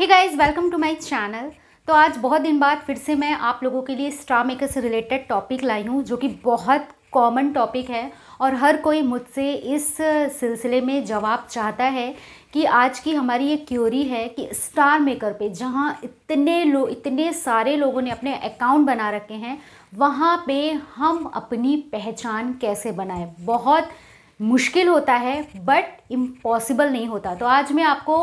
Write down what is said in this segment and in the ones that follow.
है guys welcome to my channel तो आज बहुत दिन बाद फिर से मैं आप लोगों के लिए स्ट्रा मेकर से रिलेटेड टॉपिक लाई हूँ जो कि बहुत कॉमन टॉपिक है और हर कोई मुझसे इस सिलसिले में जवाब चाहता है कि आज की हमारी ये क्योरी है कि स्टार मेकर पे जहाँ इतने लोग इतने सारे लोगों ने अपने अकाउंट बना रखे हैं वहाँ पे हम अपनी पहचान कैसे बनाएं बहुत मुश्किल होता है बट इम्पॉसिबल नहीं होता तो आज मैं आपको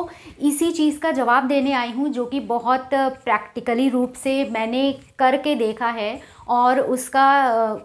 इसी चीज़ का जवाब देने आई हूँ जो कि बहुत प्रैक्टिकली रूप से मैंने करके देखा है और उसका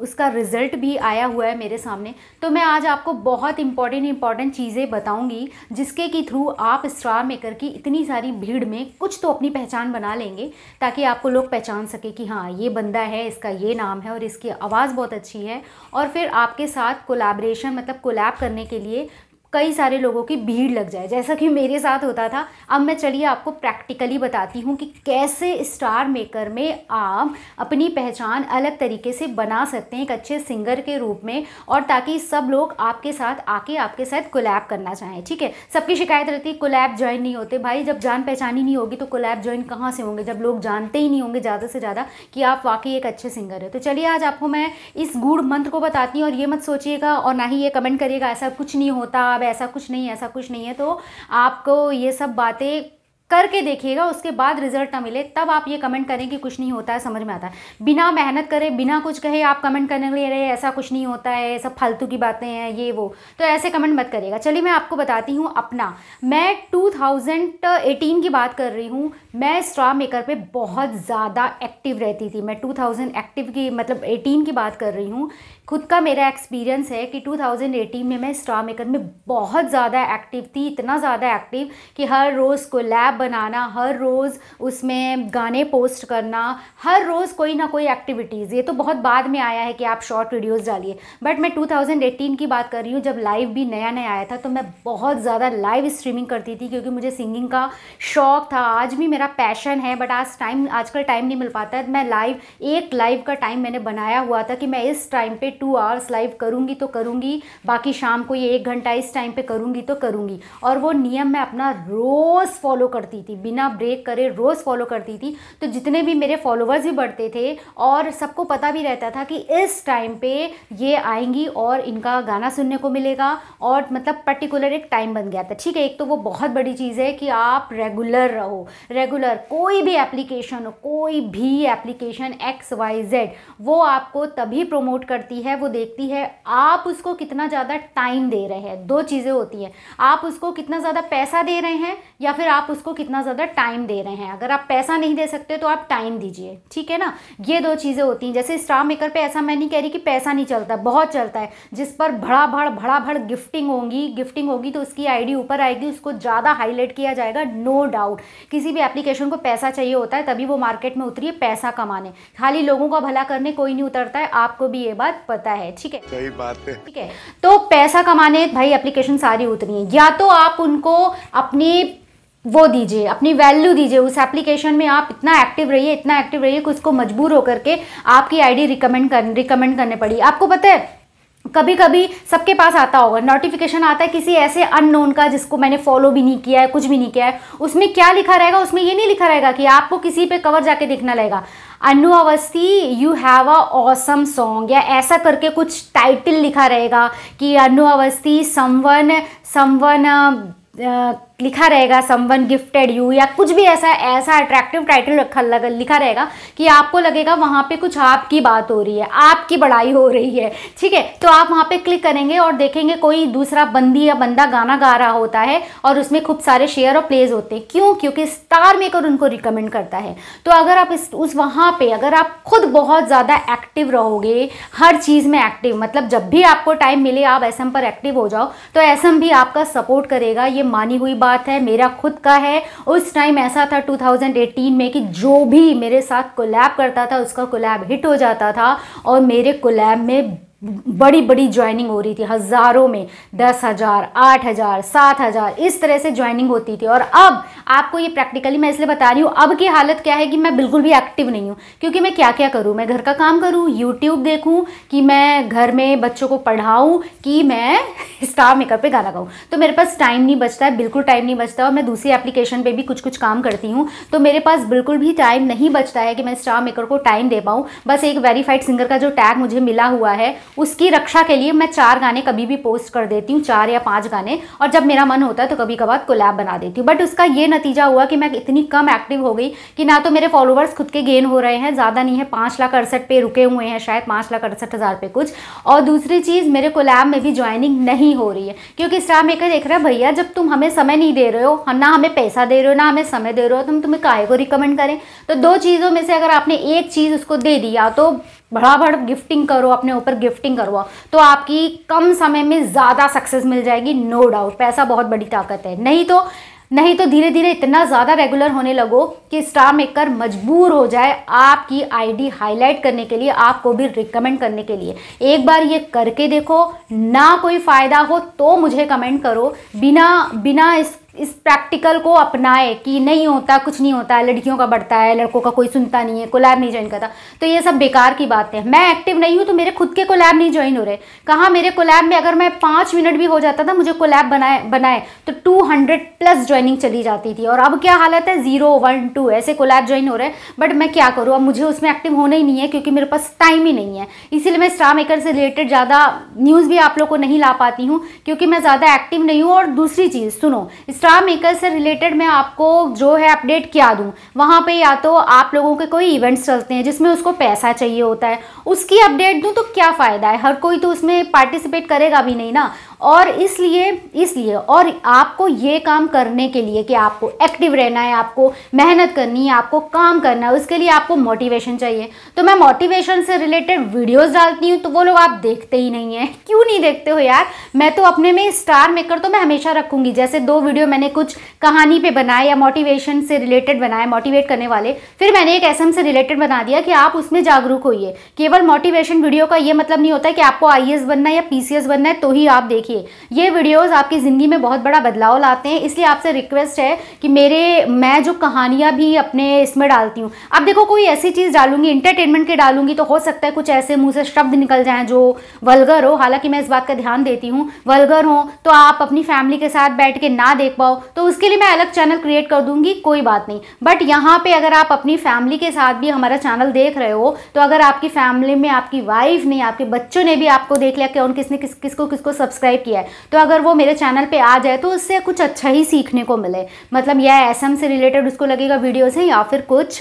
उसका रिज़ल्ट भी आया हुआ है मेरे सामने तो मैं आज आपको बहुत इंपॉर्टेंट इम्पॉर्टेंट चीज़ें बताऊंगी जिसके कि थ्रू आप स्टार मेकर की इतनी सारी भीड़ में कुछ तो अपनी पहचान बना लेंगे ताकि आपको लोग पहचान सके कि हाँ ये बंदा है इसका ये नाम है और इसकी आवाज़ बहुत अच्छी है और फिर आपके साथ कोलाब्रेशन मतलब कोलैब करने के लिए कई सारे लोगों की भीड़ लग जाए जैसा कि मेरे साथ होता था अब मैं चलिए आपको प्रैक्टिकली बताती हूँ कि कैसे स्टार मेकर में आप अपनी पहचान अलग तरीके से बना सकते हैं एक अच्छे सिंगर के रूप में और ताकि सब लोग आपके साथ आके आपके साथ कोलैब करना चाहें ठीक है सबकी शिकायत रहती है कोलैब ज्वाइन नहीं होते भाई जब जान पहचान ही नहीं होगी तो कोलैब ज्वाइन कहाँ से होंगे जब लोग जानते ही नहीं होंगे ज़्यादा से ज़्यादा कि आप वाकई एक अच्छे सिंगर है तो चलिए आज आपको मैं इस गूढ़ मंत्र को बताती हूँ और ये मत सोचिएगा और ना ही ये कमेंट करिएगा ऐसा कुछ नहीं होता ऐसा कुछ नहीं ऐसा कुछ नहीं है तो आपको ये सब बातें करके देखिएगा उसके बाद रिजल्ट ना मिले तब आप ये कमेंट करें कि कुछ नहीं होता है समझ में आता है बिना मेहनत करे बिना कुछ कहे आप कमेंट करने के लिए रहे ऐसा कुछ नहीं होता है सब फालतू की बातें हैं ये वो तो ऐसे कमेंट मत करिएगा चलिए मैं आपको बताती हूँ अपना मैं 2018 की बात कर रही हूँ मैं स्ट्रा मेकर पे बहुत ज़्यादा एक्टिव रहती थी मैं टू एक्टिव की मतलब एटीन की बात कर रही हूँ खुद का मेरा एक्सपीरियंस है कि 2018 में मैं स्ट्रा मेकर में बहुत ज़्यादा एक्टिव थी इतना ज़्यादा एक्टिव कि हर रोज़ को लैब बनाना हर रोज़ उसमें गाने पोस्ट करना हर रोज़ कोई ना कोई एक्टिविटीज़ ये तो बहुत बाद में आया है कि आप शॉर्ट वीडियोज डालिए बट मैं 2018 की बात कर रही हूँ जब लाइव भी नया नया आया था तो मैं बहुत ज़्यादा लाइव स्ट्रीमिंग करती थी क्योंकि मुझे सिंगिंग का शौक़ था आज भी मेरा पैशन है बट आज टाइम आजकल टाइम नहीं मिल पाता है मैं लाइव एक लाइव का टाइम मैंने बनाया हुआ था कि मैं इस टाइम पे टू आवर्स लाइव करूँगी तो करूँगी बाकी शाम को ये एक घंटा इस टाइम पे करूँगी तो करूँगी और वो नियम मैं अपना रोज़ फॉलो कर करती थी बिना ब्रेक करे रोज़ फॉलो करती थी तो जितने भी मेरे फॉलोवर्स भी बढ़ते थे और सबको पता भी रहता था कि इस टाइम पे ये आएंगी और इनका गाना सुनने को मिलेगा और मतलब पर्टिकुलर एक टाइम बन गया था ठीक है एक तो वो बहुत बड़ी चीज़ है कि आप रेगुलर रहो रेगुलर कोई भी एप्लीकेशन हो कोई भी एप्लीकेशन एक्स वाई जेड वो आपको तभी प्रोमोट करती है वो देखती है आप उसको कितना ज़्यादा टाइम दे रहे हैं दो चीज़ें होती हैं आप उसको कितना ज़्यादा पैसा दे रहे हैं या फिर आप उसको कितना ज़्यादा टाइम दे रहे हैं अगर आप पैसा नहीं दे सकते तो आप टाइम दीजिए ठीक है ना ये दो चीज़ें होती हैं जैसे स्टार मेकर पे ऐसा मैं नहीं कह रही कि पैसा नहीं चलता बहुत चलता है जिस पर भड़ा भड़ भड़ा भड़ गिफ्टिंग होगी गिफ्टिंग होगी तो उसकी आईडी ऊपर आएगी उसको ज़्यादा हाईलाइट किया जाएगा नो डाउट किसी भी एप्लीकेशन को पैसा चाहिए होता है तभी वो मार्केट में उतरी है पैसा कमाने खाली लोगों का भला करने कोई नहीं उतरता है आपको भी ये बात पता है ठीक है सही बात है ठीक है तो पैसा कमाने भाई एप्लीकेशन सारी उतरी है या तो आप उनको अपनी वो दीजिए अपनी वैल्यू दीजिए उस एप्लीकेशन में आप इतना एक्टिव रहिए इतना एक्टिव रहिए कि उसको मजबूर होकर के आपकी आईडी रिकमेंड कर रिकमेंड करने पड़ी आपको पता है कभी कभी सबके पास आता होगा नोटिफिकेशन आता है किसी ऐसे अननोन का जिसको मैंने फॉलो भी नहीं किया है कुछ भी नहीं किया है उसमें क्या लिखा रहेगा उसमें ये नहीं लिखा रहेगा कि आपको किसी पे कवर जाके देखना लगेगा Anu Awasthi you have a awesome song या ऐसा करके कुछ टाइटल लिखा रहेगा कि अनु अवस्थी समवन समवन लिखा रहेगा समवन गिफ्टेड यू या कुछ भी ऐसा ऐसा अट्रैक्टिव टाइटल रखा लिखा रहेगा कि आपको लगेगा वहाँ पे कुछ आपकी बात हो रही है आपकी बड़ाई हो रही है ठीक है तो आप वहाँ पे क्लिक करेंगे और देखेंगे कोई दूसरा बंदी या बंदा गाना गा रहा होता है और उसमें खूब सारे शेयर और प्लेज होते हैं क्यों क्योंकि स्टार मेकर उनको रिकमेंड करता है तो अगर आप इस उस वहाँ पर अगर आप खुद बहुत ज़्यादा एक्टिव रहोगे हर चीज़ में एक्टिव मतलब जब भी आपको टाइम मिले आप एस पर एक्टिव हो जाओ तो एस भी आपका सपोर्ट करेगा ये मानी हुई बात बात है मेरा खुद का है उस टाइम ऐसा था 2018 में कि जो भी मेरे साथ कोलैब करता था उसका कोलैब हिट हो जाता था और मेरे कोलैब में बड़ी बड़ी ज्वाइनिंग हो रही थी हज़ारों में दस हज़ार आठ हज़ार सात हज़ार इस तरह से ज्वाइनिंग होती थी और अब आपको ये प्रैक्टिकली मैं इसलिए बता रही हूँ अब की हालत क्या है कि मैं बिल्कुल भी एक्टिव नहीं हूँ क्योंकि मैं क्या क्या करूँ मैं घर का काम करूँ यूट्यूब देखूँ कि मैं घर में बच्चों को पढ़ाऊँ कि मैं स्टार मेकअप पर गाना गाऊँ तो मेरे पास टाइम नहीं बचता है बिल्कुल टाइम नहीं बचता और मैं दूसरी एप्लीकेशन पर भी कुछ कुछ काम करती हूँ तो मेरे पास बिल्कुल भी टाइम नहीं बचता है कि मैं स्टार मेकर को टाइम दे पाऊँ बस एक वेरीफाइड सिंगर का जो टैग मुझे मिला हुआ है उसकी रक्षा के लिए मैं चार गाने कभी भी पोस्ट कर देती हूँ चार या पाँच गाने और जब मेरा मन होता है तो कभी कभार कोलैब बना देती हूँ बट उसका ये नतीजा हुआ कि मैं इतनी कम एक्टिव हो गई कि ना तो मेरे फॉलोवर्स खुद के गेन हो रहे हैं ज़्यादा नहीं है पाँच लाख अड़सठ पे रुके हुए हैं शायद पाँच लाख अड़सठ हज़ार पे कुछ और दूसरी चीज़ मेरे कोलैब में भी ज्वाइनिंग नहीं हो रही है क्योंकि स्टार मेकर देख रहे हैं भैया जब तुम हमें समय नहीं दे रहे हो ना हमें पैसा दे रहे हो ना हमें समय दे रहे हो तुम तो तुम्हें काहे को रिकमेंड करें तो दो चीज़ों में से अगर आपने एक चीज़ उसको दे दिया तो बराबर गिफ्टिंग करो अपने ऊपर गिफ्टिंग करो तो आपकी कम समय में ज़्यादा सक्सेस मिल जाएगी नो डाउट पैसा बहुत बड़ी ताकत है नहीं तो नहीं तो धीरे धीरे इतना ज़्यादा रेगुलर होने लगो कि स्टार मेकर मजबूर हो जाए आपकी आईडी हाईलाइट करने के लिए आपको भी रिकमेंड करने के लिए एक बार ये करके देखो ना कोई फ़ायदा हो तो मुझे कमेंट करो बिना बिना इस इस प्रैक्टिकल को अपनाए कि नहीं होता कुछ नहीं होता है लड़कियों का बढ़ता है लड़कों का कोई सुनता नहीं है कोलैब नहीं ज्वाइन करता तो ये सब बेकार की बात है मैं एक्टिव नहीं हूँ तो मेरे खुद के कोलैब नहीं ज्वाइन हो रहे कहाँ मेरे कोलैब में अगर मैं पाँच मिनट भी हो जाता था मुझे कोलैब बनाए बनाए तो टू प्लस ज्वाइनिंग चली जाती थी और अब क्या हालत है ज़ीरो वन टू ऐसे कोलैब ज्वाइन हो रहे हैं बट मैं क्या करूँ अब मुझे उसमें एक्टिव होना ही नहीं है क्योंकि मेरे पास टाइम ही नहीं है इसीलिए मैं स्टार मेकर से रिलेटेड ज़्यादा न्यूज़ भी आप लोग को नहीं ला पाती हूँ क्योंकि मैं ज़्यादा एक्टिव नहीं हूँ और दूसरी चीज़ सुनो स्टार स्टार मेकर से रिलेटेड मैं आपको जो है अपडेट क्या दूँ वहाँ पे या तो आप लोगों के कोई इवेंट्स चलते हैं जिसमें उसको पैसा चाहिए होता है उसकी अपडेट दूँ तो क्या फ़ायदा है हर कोई तो उसमें पार्टिसिपेट करेगा भी नहीं ना और इसलिए इसलिए और आपको ये काम करने के लिए कि आपको एक्टिव रहना है आपको मेहनत करनी है आपको काम करना है उसके लिए आपको मोटिवेशन चाहिए तो मैं मोटिवेशन से रिलेटेड वीडियोस डालती हूँ तो वो लोग आप देखते ही नहीं है क्यों नहीं देखते हो यार मैं तो अपने में स्टार मेकर तो मैं हमेशा रखूँगी जैसे दो वीडियो मैंने कुछ कहानी पर बनाए या मोटिवेशन से रिलेटेड बनाए मोटिवेट करने वाले फिर मैंने एक एस से रिलेटेड बना दिया कि आप उसमें जागरूक होइए केवल मोटिवेशन वीडियो का ये मतलब नहीं होता कि आपको आई बनना है या पी बनना है तो ही आप देख देखिए ये वीडियोस आपकी ज़िंदगी में बहुत बड़ा बदलाव लाते हैं इसलिए आपसे रिक्वेस्ट है कि मेरे मैं जो कहानियाँ भी अपने इसमें डालती हूँ अब देखो कोई ऐसी चीज़ डालूंगी इंटरटेनमेंट के डालूंगी तो हो सकता है कुछ ऐसे मुँह से शब्द निकल जाएँ जो वलगर हो हालांकि मैं इस बात का ध्यान देती हूँ वलगर हो तो आप अपनी फैमिली के साथ बैठ के ना देख पाओ तो उसके लिए मैं अलग चैनल क्रिएट कर दूंगी कोई बात नहीं बट यहाँ पे अगर आप अपनी फैमिली के साथ भी हमारा चैनल देख रहे हो तो अगर आपकी फैमिली में आपकी वाइफ ने आपके बच्चों ने भी आपको देख लिया कि उन किसने किस किसको किसको सब्सक्राइब शेयर किया है तो अगर वो मेरे चैनल पे आ जाए तो उससे कुछ अच्छा ही सीखने को मिले मतलब यह एस से रिलेटेड उसको लगेगा वीडियो से या फिर कुछ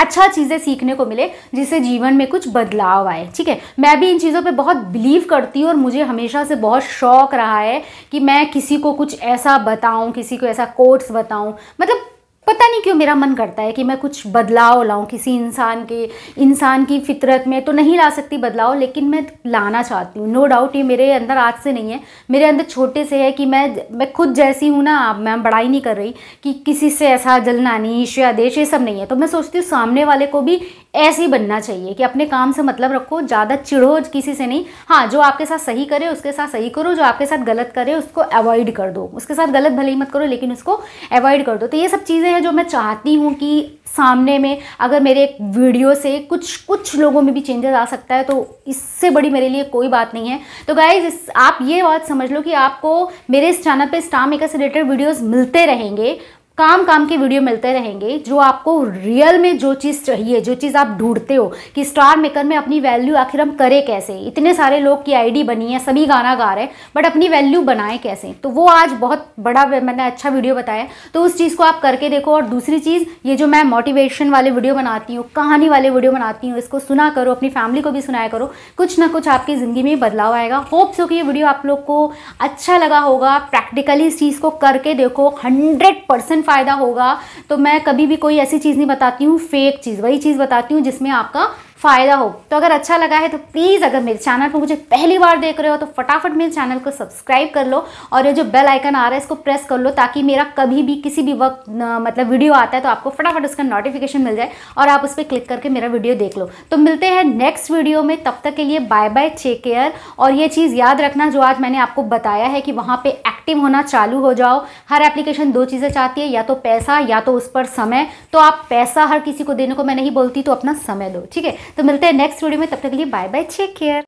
अच्छा चीज़ें सीखने को मिले जिससे जीवन में कुछ बदलाव आए ठीक है मैं भी इन चीज़ों पे बहुत बिलीव करती हूँ और मुझे हमेशा से बहुत शौक रहा है कि मैं किसी को कुछ ऐसा बताऊँ किसी को ऐसा कोर्स बताऊँ मतलब पता नहीं क्यों मेरा मन करता है कि मैं कुछ बदलाव लाऊं किसी इंसान के इंसान की फितरत में तो नहीं ला सकती बदलाव लेकिन मैं लाना चाहती हूँ नो डाउट ये मेरे अंदर आज से नहीं है मेरे अंदर छोटे से है कि मैं मैं खुद जैसी हूँ ना मैं बड़ाई नहीं कर रही कि किसी से ऐसा नहीं ईश्वया देश ये सब नहीं है तो मैं सोचती हूँ सामने वाले को भी ऐसे ही बनना चाहिए कि अपने काम से मतलब रखो ज़्यादा चिढ़ो किसी से नहीं हाँ जो आपके साथ सही करे उसके साथ सही करो जो आपके साथ गलत करे उसको अवॉइड कर दो उसके साथ गलत भले ही मत करो लेकिन उसको अवॉइड कर दो तो ये सब चीज़ें हैं जो मैं चाहती हूँ कि सामने में अगर मेरे एक वीडियो से कुछ कुछ लोगों में भी चेंजेस आ सकता है तो इससे बड़ी मेरे लिए कोई बात नहीं है तो गाइज आप ये बात समझ लो कि आपको मेरे इस चैनल पे स्टार मेकर से रिलेटेड वीडियोस मिलते रहेंगे काम काम के वीडियो मिलते रहेंगे जो आपको रियल में जो चीज़ चाहिए जो चीज़ आप ढूंढते हो कि स्टार मेकर में अपनी वैल्यू आखिर हम करें कैसे इतने सारे लोग की आईडी बनी है सभी गाना गा रहे हैं बट अपनी वैल्यू बनाएं कैसे तो वो आज बहुत बड़ा मैंने अच्छा वीडियो बताया तो उस चीज़ को आप करके देखो और दूसरी चीज़ ये जो मैं मोटिवेशन वाले वीडियो बनाती हूँ कहानी वाले वीडियो बनाती हूँ इसको सुना करो अपनी फैमिली को भी सुनाया करो कुछ ना कुछ आपकी ज़िंदगी में बदलाव आएगा होप्स हो कि ये वीडियो आप लोग को अच्छा लगा होगा प्रैक्टिकली इस चीज़ को करके देखो हंड्रेड परसेंट फ़ायदा होगा तो मैं कभी भी कोई ऐसी चीज़ नहीं बताती हूँ फेक चीज़ वही चीज़ बताती हूँ जिसमें आपका फ़ायदा हो तो अगर अच्छा लगा है तो प्लीज़ अगर मेरे चैनल पर मुझे पहली बार देख रहे हो तो फटाफट मेरे चैनल को सब्सक्राइब कर लो और ये जो बेल आइकन आ रहा है इसको प्रेस कर लो ताकि मेरा कभी भी किसी भी वक्त मतलब वीडियो आता है तो आपको फटाफट उसका नोटिफिकेशन मिल जाए और आप उस पर क्लिक करके मेरा वीडियो देख लो तो मिलते हैं नेक्स्ट वीडियो में तब तक के लिए बाय बाय टेक केयर और ये चीज़ याद रखना जो आज मैंने आपको बताया है कि वहाँ पर एक्टिव होना चालू हो जाओ हर एप्लीकेशन दो चीज़ें चाहती है या तो पैसा या तो उस पर समय तो आप पैसा हर किसी को देने को मैं नहीं बोलती तो अपना समय लो ठीक है तो मिलते हैं नेक्स्ट वीडियो में तब तक के लिए बाय बाय टेक केयर